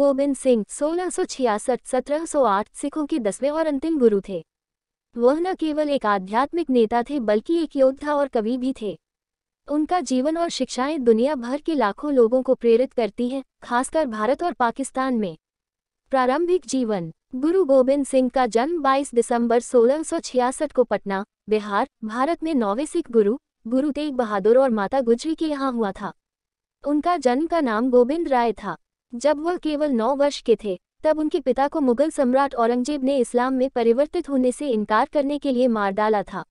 गोविंद सिंह सोलह सौ छियासठ सत्रह सौ आठ सिखों के दसवें और अंतिम गुरु थे वह न केवल एक आध्यात्मिक नेता थे बल्कि एक योद्धा और कवि भी थे उनका जीवन और शिक्षाएं दुनिया भर के लाखों लोगों को प्रेरित करती हैं खासकर भारत और पाकिस्तान में प्रारंभिक जीवन गुरु गोविंद सिंह का जन्म 22 दिसंबर सोलह को पटना बिहार भारत में नौवे सिख गुरु गुरु तेग बहादुर और माता गुजरी के यहाँ हुआ था उनका जन्म का नाम गोविंद राय था जब वह केवल नौ वर्ष के थे तब उनके पिता को मुगल सम्राट औरंगजेब ने इस्लाम में परिवर्तित होने से इनकार करने के लिए मार डाला था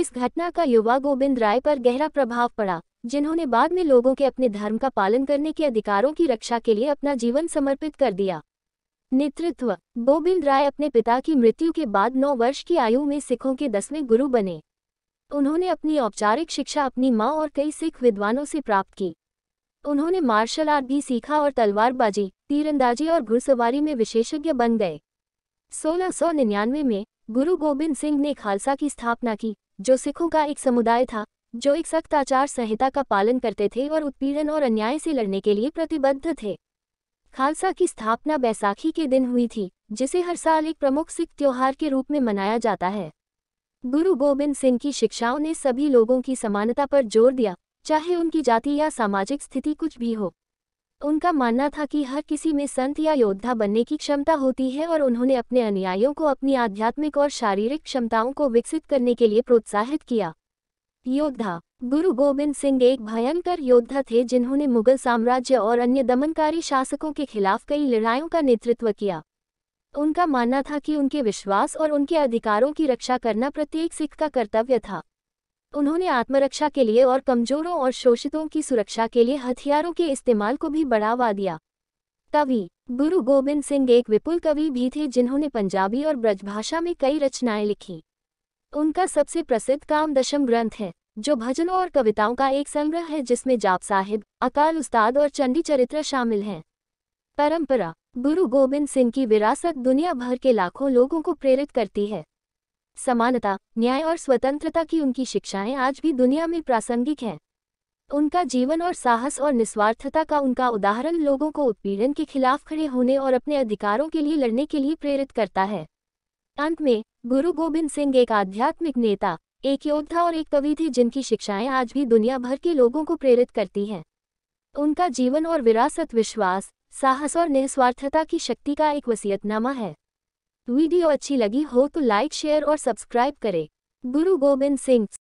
इस घटना का युवा गोविंद राय पर गहरा प्रभाव पड़ा जिन्होंने बाद में लोगों के अपने धर्म का पालन करने के अधिकारों की रक्षा के लिए अपना जीवन समर्पित कर दिया नेतृत्व गोविंद राय अपने पिता की मृत्यु के बाद नौ वर्ष की आयु में सिखों के दसवें गुरु बने उन्होंने अपनी औपचारिक शिक्षा अपनी माँ और कई सिख विद्वानों से प्राप्त की उन्होंने मार्शल आर्ट भी सीखा और तलवारबाजी तीरंदाजी और घुड़सवारी में विशेषज्ञ बन गए 1699 में गुरु गोबिंद सिंह ने खालसा की स्थापना की जो सिखों का एक समुदाय था जो एक सख्त आचार संहिता का पालन करते थे और उत्पीड़न और अन्याय से लड़ने के लिए प्रतिबद्ध थे खालसा की स्थापना बैसाखी के दिन हुई थी जिसे हर साल एक प्रमुख सिख त्योहार के रूप में मनाया जाता है गुरु गोबिंद सिंह की शिक्षाओं ने सभी लोगों की समानता पर जोर दिया चाहे उनकी जाति या सामाजिक स्थिति कुछ भी हो उनका मानना था कि हर किसी में संत या योद्धा बनने की क्षमता होती है और उन्होंने अपने अनुयायियों को अपनी आध्यात्मिक और शारीरिक क्षमताओं को विकसित करने के लिए प्रोत्साहित किया योद्धा गुरु गोविंद सिंह एक भयंकर योद्धा थे जिन्होंने मुगल साम्राज्य और अन्य दमनकारी शासकों के खिलाफ कई लड़ाइयों का नेतृत्व किया उनका मानना था कि उनके विश्वास और उनके अधिकारों की रक्षा करना प्रत्येक सिख का कर्तव्य था उन्होंने आत्मरक्षा के लिए और कमजोरों और शोषितों की सुरक्षा के लिए हथियारों के इस्तेमाल को भी बढ़ावा दिया कवि गुरु गोबिंद सिंह एक विपुल कवि भी थे जिन्होंने पंजाबी और ब्रजभाषा में कई रचनाएं लिखी उनका सबसे प्रसिद्ध काम दशम ग्रंथ है जो भजनों और कविताओं का एक संग्रह है जिसमें जाप साहिब अकाल उस्ताद और चंडी चरित्र शामिल हैं परंपरा गुरु गोबिंद सिंह की विरासत दुनिया भर के लाखों लोगों को प्रेरित करती है समानता न्याय और स्वतंत्रता की उनकी शिक्षाएं आज भी दुनिया में प्रासंगिक हैं उनका जीवन और साहस और निस्वार्थता का उनका उदाहरण लोगों को उत्पीड़न के खिलाफ खड़े होने और अपने अधिकारों के लिए लड़ने के लिए प्रेरित करता है अंत में गुरु गोबिंद सिंह एक आध्यात्मिक नेता एक योद्धा और एक कवि थे जिनकी शिक्षाएं आज भी दुनिया भर के लोगों को प्रेरित करती हैं उनका जीवन और विरासत विश्वास साहस और निस्वार्थता की शक्ति का एक वसीयतनामा है वीडियो अच्छी लगी हो तो लाइक शेयर और सब्सक्राइब करें गुरु गोबिंद सिंह